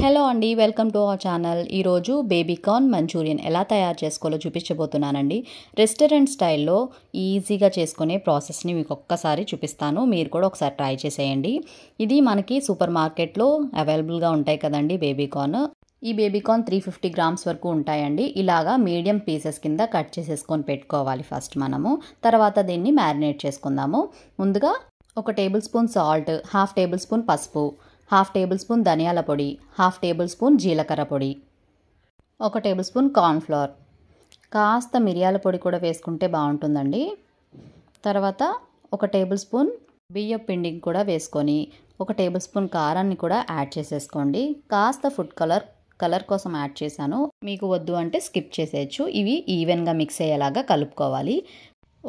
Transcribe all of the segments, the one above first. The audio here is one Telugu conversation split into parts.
హలో అండి వెల్కమ్ టు అవర్ ఛానల్ ఈరోజు బేబీకార్న్ మంచూరియన్ ఎలా తయారు చేసుకోవాలో చూపించబోతున్నానండి రెస్టారెంట్ స్టైల్లో ఈజీగా చేసుకునే ప్రాసెస్ని మీకు ఒక్కసారి చూపిస్తాను మీరు కూడా ఒకసారి ట్రై చేసేయండి ఇది మనకి సూపర్ మార్కెట్లో అవైలబుల్గా ఉంటాయి కదండి బేబీకార్న్ ఈ బేబీకార్న్ త్రీ ఫిఫ్టీ గ్రామ్స్ వరకు ఉంటాయండి ఇలాగా మీడియం పీసెస్ కింద కట్ చేసేసుకొని పెట్టుకోవాలి ఫస్ట్ మనము తర్వాత దీన్ని మ్యారినేట్ చేసుకుందాము ముందుగా ఒక tablespoon salt half tablespoon పసుపు హాఫ్ టేబుల్ స్పూన్ ధనియాల పొడి హాఫ్ టేబుల్ స్పూన్ జీలకర్ర పొడి ఒక టేబుల్ స్పూన్ కార్న్ఫ్లవర్ కాస్త మిరియాల పొడి కూడా వేసుకుంటే బాగుంటుందండి తర్వాత ఒక టేబుల్ స్పూన్ బియ్యం పిండిని కూడా వేసుకొని ఒక టేబుల్ స్పూన్ కారాన్ని కూడా యాడ్ చేసేసుకోండి కాస్త ఫుడ్ కలర్ కలర్ కోసం యాడ్ చేశాను మీకు వద్దు అంటే స్కిప్ చేసేయచ్చు ఇవి ఈవెన్గా మిక్స్ అయ్యేలాగా కలుపుకోవాలి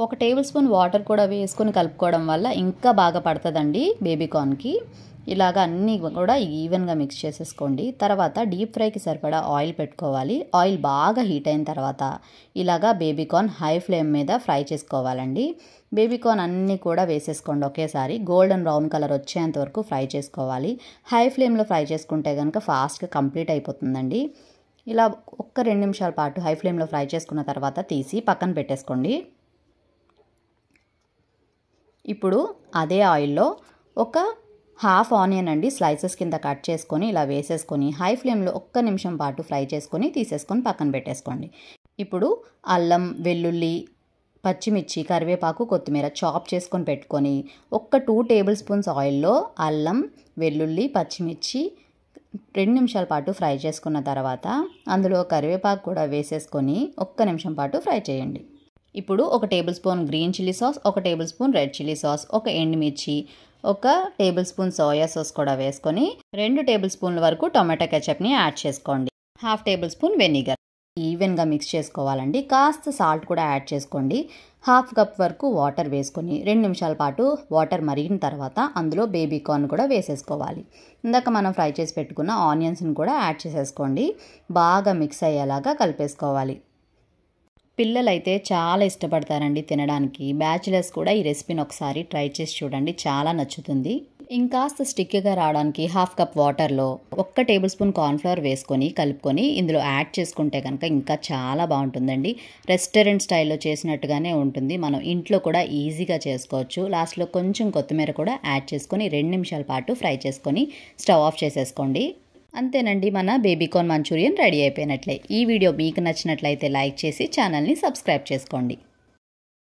ఒక టేబుల్ స్పూన్ వాటర్ కూడా వేసుకొని కలుపుకోవడం వల్ల ఇంకా బాగా పడుతుందండి బేబీకార్న్కి ఇలాగ అన్నీ కూడా ఈవెన్గా మిక్స్ చేసేసుకోండి తర్వాత డీప్ ఫ్రైకి సరిపడా ఆయిల్ పెట్టుకోవాలి ఆయిల్ బాగా హీట్ అయిన తర్వాత ఇలాగా బేబీకార్న్ హై ఫ్లేమ్ మీద ఫ్రై చేసుకోవాలండి బేబీకార్న్ అన్నీ కూడా వేసేసుకోండి ఒకేసారి గోల్డెన్ బ్రౌన్ కలర్ వచ్చేంత వరకు ఫ్రై చేసుకోవాలి హై ఫ్లేమ్లో ఫ్రై చేసుకుంటే కనుక ఫాస్ట్గా కంప్లీట్ అయిపోతుందండి ఇలా ఒక్క రెండు నిమిషాల పాటు హై ఫ్లేమ్లో ఫ్రై చేసుకున్న తర్వాత తీసి పక్కన పెట్టేసుకోండి ఇప్పుడు అదే ఆయిల్లో ఒక హాఫ్ ఆనియన్ అండి స్లైసెస్ కింద కట్ చేసుకొని ఇలా వేసేసుకొని హై ఫ్లేమ్లో ఒక్క నిమిషం పాటు ఫ్రై చేసుకొని తీసేసుకొని పక్కన పెట్టేసుకోండి ఇప్పుడు అల్లం వెల్లుల్లి పచ్చిమిర్చి కరివేపాకు కొత్తిమీర చాప్ చేసుకొని పెట్టుకొని ఒక్క టూ టేబుల్ స్పూన్స్ ఆయిల్లో అల్లం వెల్లుల్లి పచ్చిమిర్చి రెండు నిమిషాల పాటు ఫ్రై చేసుకున్న తర్వాత అందులో కరివేపాకు కూడా వేసేసుకొని ఒక్క నిమిషం పాటు ఫ్రై చేయండి ఇప్పుడు ఒక tablespoon green chilli sauce ఒక tablespoon red chilli sauce ఒక ఎండుమిర్చి ఒక టేబుల్ స్పూన్ సోయా సాస్ కూడా వేసుకొని రెండు టేబుల్ స్పూన్ల వరకు టొమాటో కెచప్ని యాడ్ చేసుకోండి హాఫ్ టేబుల్ స్పూన్ వెనిగర్ ఈవెన్గా మిక్స్ చేసుకోవాలండి కాస్త సాల్ట్ కూడా యాడ్ చేసుకోండి హాఫ్ కప్ వరకు వాటర్ వేసుకొని రెండు నిమిషాల పాటు వాటర్ మరిగిన తర్వాత అందులో బేబీ కార్న్ కూడా వేసేసుకోవాలి ఇందాక మనం ఫ్రై చేసి పెట్టుకున్న ఆనియన్స్ని కూడా యాడ్ చేసేసుకోండి బాగా మిక్స్ అయ్యేలాగా కలిపేసుకోవాలి పిల్లలైతే చాలా ఇష్టపడతారండి తినడానికి బ్యాచిలర్స్ కూడా ఈ రెసిపీని ఒకసారి ట్రై చేసి చూడండి చాలా నచ్చుతుంది ఇంకాస్త స్టిక్గా రావడానికి హాఫ్ కప్ వాటర్లో ఒక్క టేబుల్ స్పూన్ కార్న్ఫ్లవర్ వేసుకొని కలుపుకొని ఇందులో యాడ్ చేసుకుంటే కనుక ఇంకా చాలా బాగుంటుందండి రెస్టారెంట్ స్టైల్లో చేసినట్టుగానే ఉంటుంది మనం ఇంట్లో కూడా ఈజీగా చేసుకోవచ్చు లాస్ట్లో కొంచెం కొత్తిమీర కూడా యాడ్ చేసుకొని రెండు నిమిషాల పాటు ఫ్రై చేసుకొని స్టవ్ ఆఫ్ చేసేసుకోండి అంతేనండి మన బేబీకాన్ మంచూరియన్ రెడీ అయిపోయినట్లే ఈ వీడియో మీకు నచ్చినట్లయితే లైక్ చేసి ఛానల్ని సబ్స్క్రైబ్ చేసుకోండి